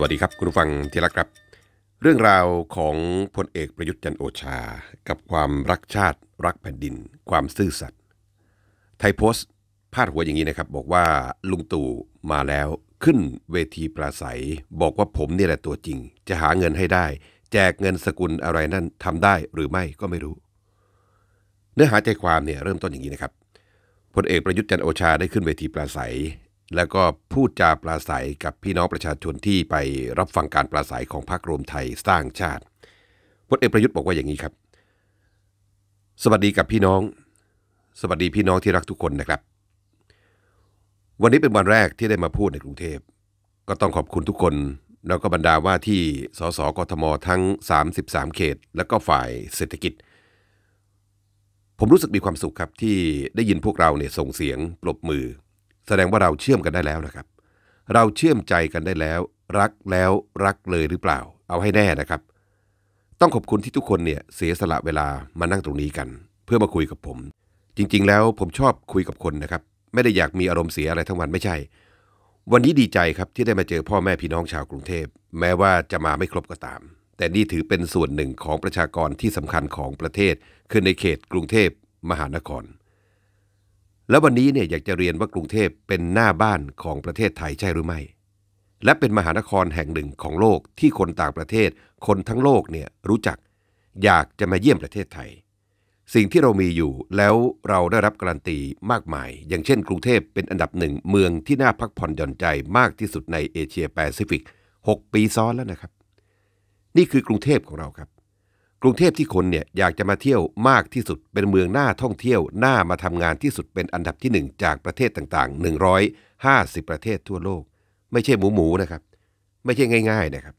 วัสดีครับ คุณผู้ฟังที่รักครับ เรื่องราวของพลเอกประยุทธ์จันโอชา กับความรักชาติรักแผ่นดิน ความซื่อสัตย์ไทยโพสต์ พาดหัวอย่างนี้นะครับ บอกว่า ลุงตู่มาแล้วขึ้นเวทีปราศัย บอกว่าผมนี่แหละตัวจริง จะหาเงินให้ได้ แจกเงินสกุลอะไรนั่นทำได้หรือไม่ก็ไม่รู้ เนื้อหาใจความเนี่ยเริ่มต้นอย่างนี้นะครับพลเอกประยุทธ์จันโอชาได้ขึ้นเวทีปราศัยแล้วก็พูดจาปราศัยกับพี่น้องประชาชนที่ไปรับฟังการปราศัยของพรรครวมไทยสร้างชาติพลเอกประยุทธ์บอกว่าอย่างนี้ครับ สวัสดีกับพี่น้อง สวัสดีพี่น้องที่รักทุกคนนะครับ วันนี้เป็นวันแรกที่ได้มาพูดในกรุงเทพ ก็ต้องขอบคุณทุกคนแล้วก็บรรดาว่าที่ สส กทม ทั้ง 33 เขต และก็ฝ่ายเศรษฐกิจ ผมรู้สึกมีความสุขครับที่ได้ยินพวกเราเนี่ยส่งเสียงปรบมือแสดงว่าเราเชื่อมกันได้แล้วนะครับ เราเชื่อมใจกันได้แล้ว รักแล้วรักเลยหรือเปล่า เอาให้แน่นะครับ ต้องขอบคุณที่ทุกคนเนี่ยเสียสละเวลามานั่งตรงนี้กัน เพื่อมาคุยกับผม จริง ๆ แล้วผมชอบคุยกับคนนะครับ ไม่ได้อยากมีอารมณ์เสียอะไรทั้งวันไม่ใช่ วันนี้ดีใจครับที่ได้มาเจอพ่อแม่พี่น้องชาวกรุงเทพ แม้ว่าจะมาไม่ครบก็ตาม แต่นี่ถือเป็นส่วนหนึ่งของประชากรที่สำคัญของประเทศคือในเขตกรุงเทพมหานครและวันนี้เนี่ยอยากจะเรียนว่ากรุงเทพเป็นหน้าบ้านของประเทศไทยใช่หรือไม่ และเป็นมหานครแห่งหนึ่งของโลกที่คนต่างประเทศ คนทั้งโลกเนี่ยรู้จัก อยากจะมาเยี่ยมประเทศไทย สิ่งที่เรามีอยู่แล้วเราได้รับการันตีมากมาย อย่างเช่น กรุงเทพเป็นอันดับหนึ่งเมืองที่น่าพักผ่อนหย่อนใจมากที่สุดในเอเชียแปซิฟิก6ปีซ้อนแล้วนะครับ นี่คือกรุงเทพของเราครับกรุงเทพที่คนเนี่ยอยากจะมาเที่ยวมากที่สุดเป็นเมืองหน้าท่องเที่ยวหน้ามาทำงานที่สุดเป็นอันดับที่1จากประเทศต่างๆ 150 ประเทศทั่วโลก ไม่ใช่หมูหมูนะครับ ไม่ใช่ง่าย ๆนะครับ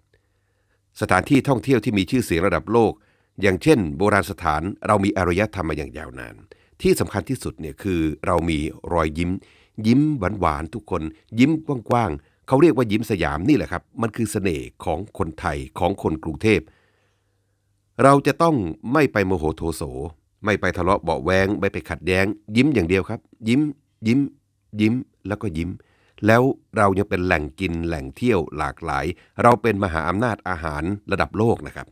สถานที่ท่องเที่ยวที่มีชื่อเสียงระดับโลก อย่างเช่นโบราณสถานเรามีอารยธรรมมาอย่างยาวนาน ที่สำคัญที่สุดเนี่ยคือเรามีรอยยิ้ม ยิ้มหวานๆทุกคนยิ้มกว้างๆเขาเรียกว่ายิ้มสยามนี่แหละครับ มันคือเสน่ห์ของคนไทยของคนกรุงเทพเราจะต้องไม่ไปโมโหโทโสไม่ไปทะเลาะเบาแวงไม่ไปขัดแย้ง ยิ้มอย่างเดียวครับ ยิ้ม ยิ้ม ยิ้มแล้วก็ยิ้ม แล้วเรายังเป็นแหล่งกินแหล่งเที่ยวหลากหลาย เราเป็นมหาอำนาจอาหารระดับโลกนะครับ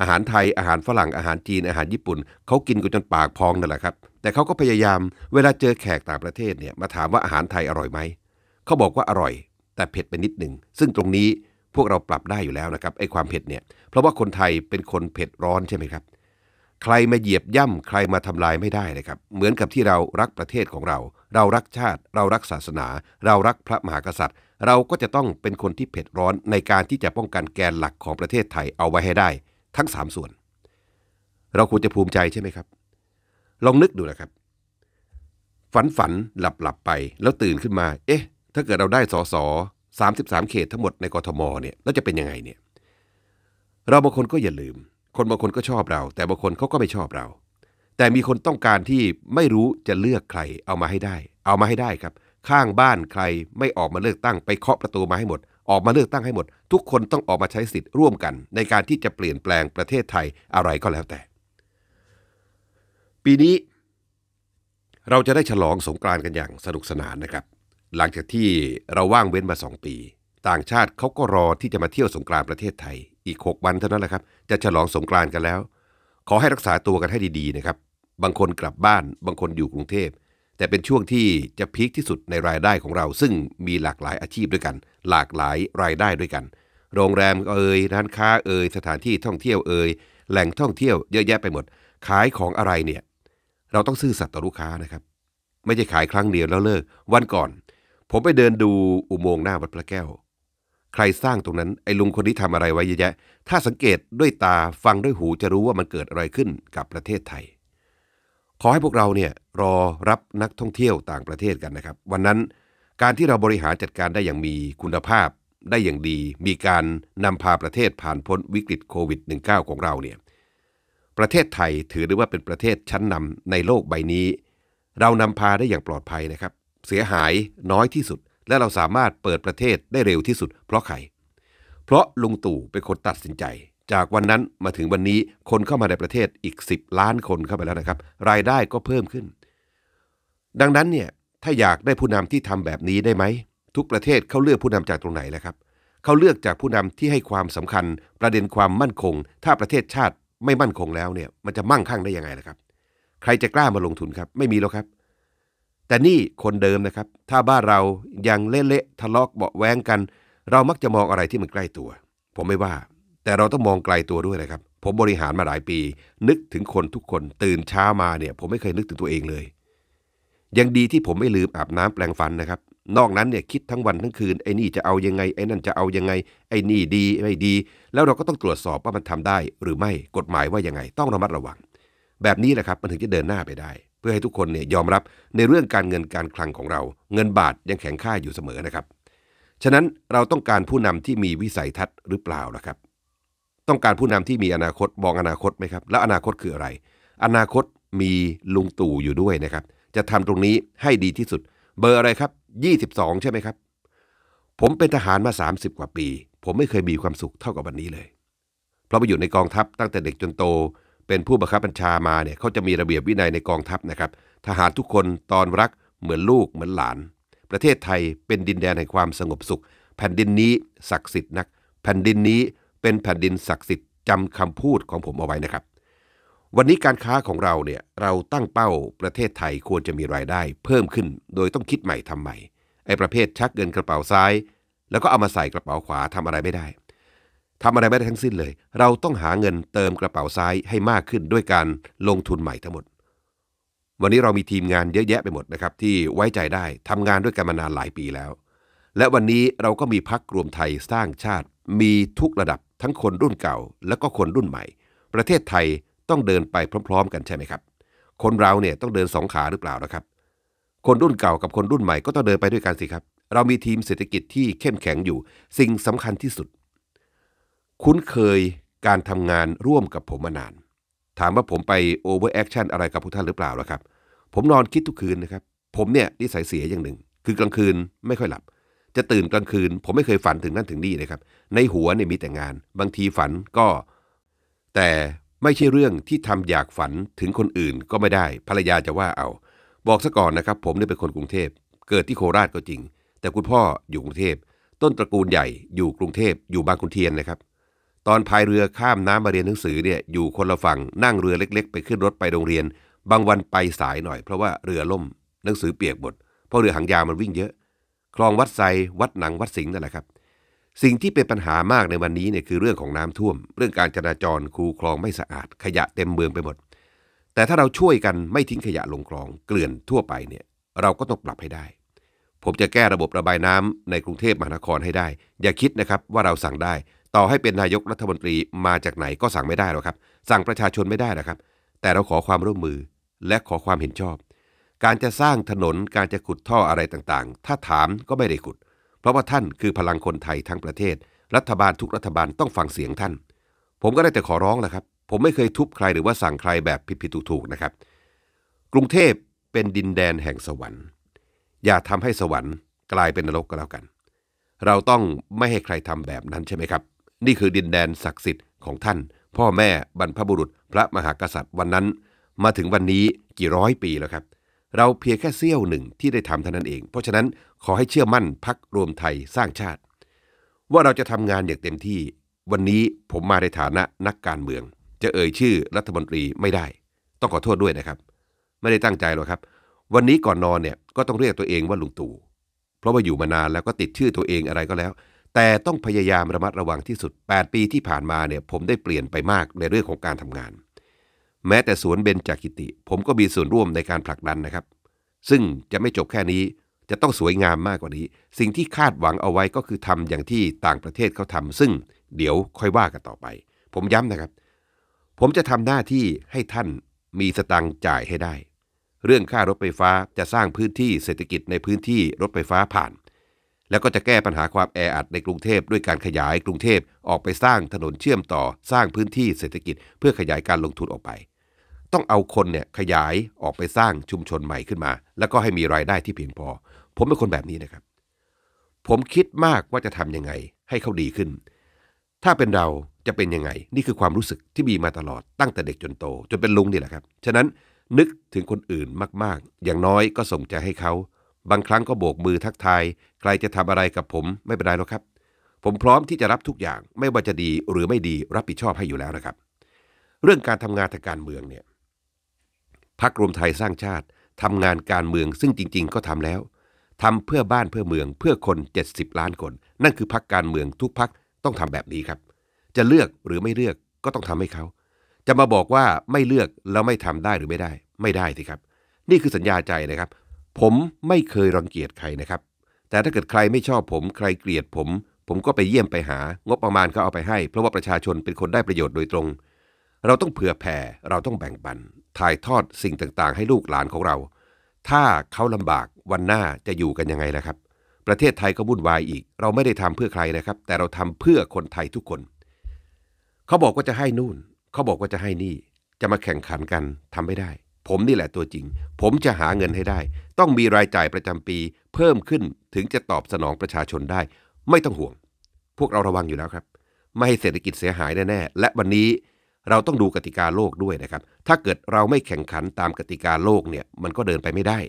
อาหารไทยอาหารฝรั่งอาหารจีนอาหารญี่ปุ่นเขากินกันจนปากพองนั่นแหละครับ แต่เขาก็พยายามเวลาเจอแขกต่างประเทศเนี่ยมาถามว่าอาหารไทยอร่อยไหมเขาบอกว่าอร่อย แต่เผ็ดไปนิดหนึ่งซึ่งตรงนี้พวกเราปรับได้อยู่แล้วนะครับไอ้ความเผ็ดเนี่ย เพราะว่าคนไทยเป็นคนเผ็ดร้อนใช่ไหมครับ ใครมาเหยียบย่ำ ใครมาทำลายไม่ได้เลยครับ เหมือนกับที่เรารักประเทศของเรา เรารักชาติ เรารักศาสนา เรารักพระมหากษัตริย์ เราก็จะต้องเป็นคนที่เผ็ดร้อนในการที่จะป้องกันแกนหลักของประเทศไทยเอาไว้ให้ได้ทั้ง 3 ส่วน เราควรจะภูมิใจใช่ไหมครับ ลองนึกดูนะครับ ฝันฝันหลับหลับไป แล้วตื่นขึ้นมา เอ๊ะ ถ้าเกิดเราได้สอสอ33 เขตทั้งหมดในกรทมเนี่ยแล้วจะเป็นยังไงเนี่ยเราบางคนก็อย่าลืม คนบางคนก็ชอบเราแต่บางคนเขาก็ไม่ชอบเรา แต่มีคนต้องการที่ไม่รู้จะเลือกใคร เอามาให้ได้ เอามาให้ได้ครับ ข้างบ้านใครไม่ออกมาเลือกตั้งไปเคาะประตูมาให้หมดออกมาเลือกตั้งให้หมด ทุกคนต้องออกมาใช้สิทธิ์ร่วมกัน ในการที่จะเปลี่ยนแปลงประเทศไทยอะไรก็แล้วแต่ ปีนี้ เราจะได้ฉลองสงกรานต์กันอย่างสนุกสนานนะครับหลังจากที่เราว่างเว้นมา 2 ปี ต่างชาติเขาก็รอที่จะมาเที่ยวสงกรานต์ประเทศไทย อีก 6 วันเท่านั้นแหละครับ จะฉลองสงกรานต์กันแล้ว ขอให้รักษาตัวกันให้ดีๆนะครับ บางคนกลับบ้าน บางคนอยู่กรุงเทพ แต่เป็นช่วงที่จะพีคที่สุดในรายได้ของเรา ซึ่งมีหลากหลายอาชีพด้วยกัน หลากหลายรายได้ด้วยกัน โรงแรมเอ่ยร้านค้าเอ่ยสถานที่ท่องเที่ยวเอ่ยแหล่งท่องเที่ยวเยอะแยะไปหมด ขายของอะไรเนี่ย เราต้องซื่อสัตย์ต่อลูกค้านะครับ ไม่ใช่ขายครั้งเดียวแล้วเลิกวันก่อนผมไปเดินดูอุโมงค์หน้าวัดพระแก้ว ใครสร้างตรงนั้นไอ้ลุงคนนี้ทำอะไรไว้เยอะแยะ ถ้าสังเกตด้วยตาฟังด้วยหูจะรู้ว่ามันเกิดอะไรขึ้นกับประเทศไทย ขอให้พวกเราเนี่ยรอรับนักท่องเที่ยวต่างประเทศกันนะครับ วันนั้นการที่เราบริหารจัดการได้อย่างมีคุณภาพได้อย่างดี มีการนำพาประเทศผ่านพ้นวิกฤตโควิด -19 ของเราเนี่ยประเทศไทยถือได้ว่าเป็นประเทศชั้นนำในโลกใบนี้ เรานำพาได้อย่างปลอดภัยนะครับเสียหายน้อยที่สุด และเราสามารถเปิดประเทศได้เร็วที่สุดเพราะใคร เพราะลุงตู่เป็นคนตัดสินใจ จากวันนั้นมาถึงวันนี้คนเข้ามาในประเทศอีก 10 ล้านคนเข้าไปแล้วนะครับ รายได้ก็เพิ่มขึ้น ดังนั้นเนี่ยถ้าอยากได้ผู้นำที่ทำแบบนี้ได้ไหม ทุกประเทศเขาเลือกผู้นำจากตรงไหนแล้วครับเขาเลือกจากผู้นำที่ให้ความสำคัญ ประเด็นความมั่นคง ถ้าประเทศชาติไม่มั่นคงแล้วเนี่ย มันจะมั่งคั่งได้ยังไงล่ะครับ ใครจะกล้ามาลงทุนครับไม่มีแล้วครับแต่นี่คนเดิมนะครับถ้าบ้านเรายังเละๆทะเลาะเบาแวงกัน เรามักจะมองอะไรที่มันใกล้ตัว ผมไม่ว่า แต่เราต้องมองไกลตัวด้วยนะครับผมบริหารมาหลายปี นึกถึงคนทุกคนตื่นเช้ามาเนี่ย ผมไม่เคยนึกถึงตัวเองเลยยังดีที่ผมไม่ลืมอาบน้ำแปลงฟันนะครับ นอกนั้นเนี่ยคิดทั้งวันทั้งคืนไอ้นี่จะเอายังไงไอ้นั่นจะเอายังไงไอ้นี่ดีไม่ดี แล้วเราก็ต้องตรวจสอบว่ามันทำได้ หรือไม่กฎหมายว่ายังไง ต้องระมัดระวัง แบบนี้แหละครับมันถึงจะเดินหน้าไปได้เพื่อให้ทุกคนเนี่ยยอมรับในเรื่องการเงินการคลังของเรา เงินบาทยังแข็งค่าอยู่เสมอนะครับ ฉะนั้นเราต้องการผู้นำที่มีวิสัยทัศน์หรือเปล่านะครับ ต้องการผู้นำที่มีอนาคตมองอนาคตไหมครับ แล้วอนาคตคืออะไร อนาคตมีลุงตู่อยู่ด้วยนะครับ จะทำตรงนี้ให้ดีที่สุด เบอร์อะไรครับ 22 ใช่ไหมครับ ผมเป็นทหารมา 30 กว่าปี ผมไม่เคยมีความสุขเท่ากับวันนี้เลยเพราะไปอยู่ในกองทัพตั้งแต่เด็กจนโตเป็นผู้บังคับบัญชามาเนี่ยเขาจะมีระเบียบวินัยในกองทัพนะครับ ทหารทุกคนตอนรักเหมือนลูกเหมือนหลาน ประเทศไทยเป็นดินแดนแห่งความสงบสุข แผ่นดินนี้ศักดิ์สิทธิ์นักแผ่นดินนี้เป็นแผ่นดินศักดิ์สิทธิ์จำคำพูดของผมเอาไว้นะครับ วันนี้การค้าของเราเนี่ยเราตั้งเป้าประเทศไทยควรจะมีรายได้ เพิ่มขึ้นโดยต้องคิดใหม่ทำใหม่ไอ้ประเภทชักเงินกระเป๋าซ้าย แล้วก็เอามาใส่กระเป๋าขวาทำอะไรไม่ได้ทำอะไรไม่ได้ทั้งสิ้นเลย เราต้องหาเงินเติมกระเป๋าซ้ายให้มากขึ้นด้วยการลงทุนใหม่ทั้งหมด วันนี้เรามีทีมงานเยอะแยะไปหมดนะครับที่ไว้ใจได้ทำงานด้วยกันมานานหลายปีแล้ว และวันนี้เราก็มีพักรวมไทยสร้างชาติ มีทุกระดับทั้งคนรุ่นเก่า และก็คนรุ่นใหม่ ประเทศไทยต้องเดินไปพร้อม ๆ กันใช่ไหมครับ คนเราเนี่ยต้องเดินสองขาหรือเปล่านะครับ คนรุ่นเก่ากับคนรุ่นใหม่ ก็ต้องเดินไปด้วยกันสิครับ เรามีทีมเศรษฐกิจที่เข้มแข็งอยู่สิ่งสำคัญที่สุดคุ้นเคยการทำงานร่วมกับผมมานาน ถามว่าผมไปโอเวอร์แอคชั่นอะไรกับพวกท่านหรือเปล่าล่ะครับ ผมนอนคิดทุกคืนนะครับ ผมเนี่ยนิสัยเสียอย่างหนึ่ง คือกลางคืนไม่ค่อยหลับ จะตื่นกลางคืน ผมไม่เคยฝันถึงนั่นถึงนี่นะครับ ในหัวเนี่ยมีแต่งาน บางทีฝันก็ แต่ไม่ใช่เรื่องที่ทำอยากฝันถึงคนอื่นก็ไม่ได้ ภรรยาจะว่าเอา บอกซะก่อนนะครับ ผมเนี่ยเป็นคนกรุงเทพ เกิดที่โคราชก็จริง แต่คุณพ่ออยู่กรุงเทพ ต้นตระกูลใหญ่อยู่กรุงเทพ อยู่บางขุนเทียนนะครับตอนพายเรือข้ามน้ำมาเรียนหนังสือเนี่ยอยู่คนละฝั่งนั่งเรือเล็ก ๆ ไปขึ้นรถไปโรงเรียน บางวันไปสายหน่อย เพราะว่าเรือล่ม หนังสือเปียกหมดเพราะเรือหางยาวมันวิ่งเยอะ คลองวัดไซวัดหนังวัดสิงห์นั่นแหละครับสิ่งที่เป็นปัญหามากในวันนี้เนี่ยคือเรื่องของน้ำท่วม เรื่องการจราจรคูคลองไม่สะอาด ขยะเต็มเมืองไปหมดแต่ถ้าเราช่วยกันไม่ทิ้งขยะลงคลองเกลื่อนทั่วไปเนี่ยเราก็ต้องปรับให้ได้ ผมจะแก้ระบบระบายน้ำในกรุงเทพมหานครให้ได้ อย่าคิดนะครับว่าเราสั่งได้ต่อให้เป็นนายกรัฐมนตรีมาจากไหนก็สั่งไม่ได้หรอกครับสั่งประชาชนไม่ได้นะครับ แต่เราขอความร่วมมือและขอความเห็นชอบ การจะสร้างถนนการจะขุดท่ออะไรต่างๆ ถ้าถามก็ไม่ได้ขุด เพราะว่าท่านคือพลังคนไทยทั้งประเทศ รัฐบาลทุกรัฐบาลต้องฟังเสียงท่าน ผมก็ได้แต่ขอร้องแหละครับ ผมไม่เคยทุบใครหรือว่าสั่งใครแบบผิดๆถูกๆนะครับ กรุงเทพเป็นดินแดนแห่งสวรรค์ อย่าทำให้สวรรค์กลายเป็นนรกก็แล้วกัน เราต้องไม่ให้ใครทำแบบนั้นใช่ไหมครับนี่คือดินแดนศักดิ์สิทธิ์ของท่านพ่อแม่บรรพบุรุษพระมหากษัตริย์วันนั้น มาถึงวันนี้กี่ร้อยปีแล้วครับ เราเพียงแค่เสี้ยวหนึ่งที่ได้ทำเท่านั้นเองเพราะฉะนั้นขอให้เชื่อมั่นพักรวมไทยสร้างชาติ ว่าเราจะทำงานอย่างเต็มที่วันนี้ผมมาในฐานะนักการเมือง จะเอ่ยชื่อรัฐมนตรีไม่ได้ ต้องขอโทษด้วยนะครับ ไม่ได้ตั้งใจหรอกครับ วันนี้ก่อนนอนเนี่ยก็ต้องเรียกตัวเองว่าลุงตู่เพราะว่าอยู่มานานแล้วก็ติดชื่อตัวเองอะไรก็แล้วแต่ต้องพยายามระมัดระวังที่สุด 8 ปีที่ผ่านมาเนี่ย ผมได้เปลี่ยนไปมากในเรื่องของการทำงาน แม้แต่สวนเบญจกิติ ผมก็มีส่วนร่วมในการผลักดันนะครับ ซึ่งจะไม่จบแค่นี้ จะต้องสวยงามมากกว่านี้ สิ่งที่คาดหวังเอาไว้ก็คือทำอย่างที่ต่างประเทศเขาทำซึ่งเดี๋ยวค่อยว่ากันต่อไป ผมย้ำนะครับ ผมจะทำหน้าที่ให้ท่านมีสตังจ่ายให้ได้ เรื่องค่ารถไฟฟ้าจะสร้างพื้นที่เศรษฐกิจในพื้นที่รถไฟฟ้าผ่านแล้วก็จะแก้ปัญหาความแออัดในกรุงเทพด้วยการขยายกรุงเทพออกไปสร้างถนนเชื่อมต่อสร้างพื้นที่เศรษฐกิจเพื่อขยายการลงทุนออกไป ต้องเอาคนเนี่ยขยายออกไปสร้างชุมชนใหม่ขึ้นมา แล้วก็ให้มีรายได้ที่เพียงพอ ผมเป็นคนแบบนี้นะครับ ผมคิดมากว่าจะทํำยังไงให้เขาดีขึ้น ถ้าเป็นเราจะเป็นยังไง นี่คือความรู้สึกที่มีมาตลอดตั้งแต่เด็กจนโต จนเป็นลุงนี่แหละครับฉะนั้นนึกถึงคนอื่นมาก ๆ อย่างน้อยก็ส่งใจให้เขาบางครั้งก็โบกมือทักทายใครจะทำอะไรกับผมไม่เป็นไรหรอกครับ ผมพร้อมที่จะรับทุกอย่างไม่ว่าจะดีหรือไม่ดีรับผิดชอบให้อยู่แล้วนะครับ เรื่องการทำงานทางการเมืองเนี่ยพักรวมไทยสร้างชาติทำงานการเมืองซึ่งจริงๆ ก็ทำแล้วทำเพื่อบ้านเพื่อเมืองเพื่อคน 70 ล้านคนนั่นคือพักการเมืองทุกพักต้องทำแบบนี้ครับ จะเลือกหรือไม่เลือกก็ต้องทำให้เขาจะมาบอกว่าไม่เลือกแล้วไม่ทำได้หรือไม่ได้ ไม่ได้สิครับ นี่คือสัญญาใจนะครับผมไม่เคยรังเกียจใครนะครับ แต่ถ้าเกิดใครไม่ชอบผมใครเกลียดผม ผมก็ไปเยี่ยมไปหา งบประมาณก็เอาไปให้ เพราะว่าประชาชนเป็นคนได้ประโยชน์โดยตรง เราต้องเผื่อแผ่เราต้องแบ่งปันถ่ายทอดสิ่งต่างๆ ให้ลูกหลานของเรา ถ้าเขาลำบากวันหน้าจะอยู่กันยังไงนะครับ ประเทศไทยก็วุ่นวายอีก เราไม่ได้ทำเพื่อใครนะครับ แต่เราทำเพื่อคนไทยทุกคนเขาบอกว่าจะให้นู่นเขาบอกว่าจะให้นี่ จะมาแข่งขันกันทำไม่ได้ผมนี่แหละตัวจริง ผมจะหาเงินให้ได้ ต้องมีรายจ่ายประจำปี เพิ่มขึ้นถึงจะตอบสนองประชาชนได้ ไม่ต้องห่วง พวกเราระวังอยู่แล้วครับ ไม่ให้เศรษฐกิจเสียหายแน่ๆและวันนี้เราต้องดูกติกาโลกด้วยนะครับ ถ้าเกิดเราไม่แข่งขันตามกติกาโลกเนี่ย มันก็เดินไปไม่ได้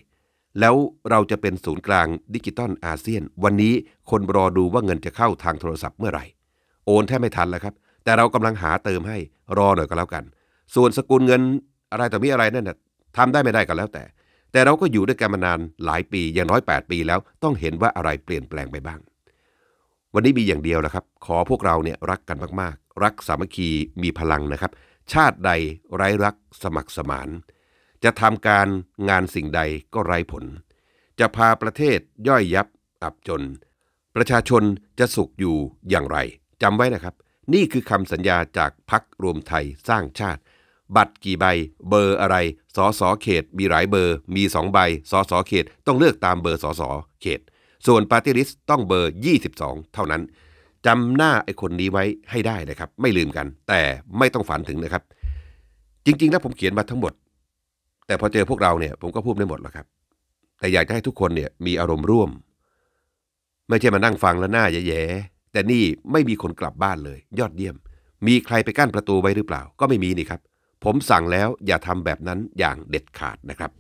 แล้วเราจะเป็นศูนย์กลางดิจิตอลอาเซียน วันนี้คนรอดูว่าเงินจะเข้าทางโทรศัพท์เมื่อไหร่ โอนแทบไม่ทันแล้วครับ แต่เรากำลังหาเติมให้รอหน่อยก็แล้วกัน ส่วนสกุลเงินอะไรต่อมีอะไรนั่นนะทำได้ไม่ได้ก็แล้วแต่แต่เราก็อยู่ด้วยกันมานานหลายปีอย่างน้อย8ปีแล้วต้องเห็นว่าอะไรเปลี่ยนแปลงไปบ้าง วันนี้มีอย่างเดียวนะครับ ขอพวกเราเนี่ยรักกันมาก ๆ รักสามัคคีมีพลังนะครับ ชาติใดไร้รักสมัคร สมาน จะทำการงานสิ่งใดก็ไร้ผล จะพาประเทศย่อยยับอับจน ประชาชนจะสุขอยู่อย่างไรจำไว้นะครับ นี่คือคำสัญญาจากพักรวมไทยสร้างชาติบัตรกี่ใบ เบอร์อะไร สอสอเขต มีหลายเบอร์ มี2ใบ สอสอเขต ต้องเลือกตามเบอร์สอสอเขต ส่วนปาร์ตี้ลิสต์ต้องเบอร์ 22 เท่านั้น จำหน้าไอ้คนนี้ไว้ให้ได้นะครับ ไม่ลืมกัน แต่ไม่ต้องฝันถึงนะครับ จริง ๆ แล้วผมเขียนมาทั้งหมด แต่พอเจอพวกเราเนี่ยผมก็พูดไม่หมดหรอกครับ แต่อยากจะให้ทุกคนเนี่ย มีอารมณ์ร่วม ไม่ใช่มานั่งฟังแล้วหน้าแย่ๆแต่นี่ไม่มีคนกลับบ้านเลย ยอดเยี่ยม มีใครไปกั้นประตูไว้หรือเปล่าก็ไม่มีนี่ครับผมสั่งแล้วอย่าทำแบบนั้นอย่างเด็ดขาดนะครับ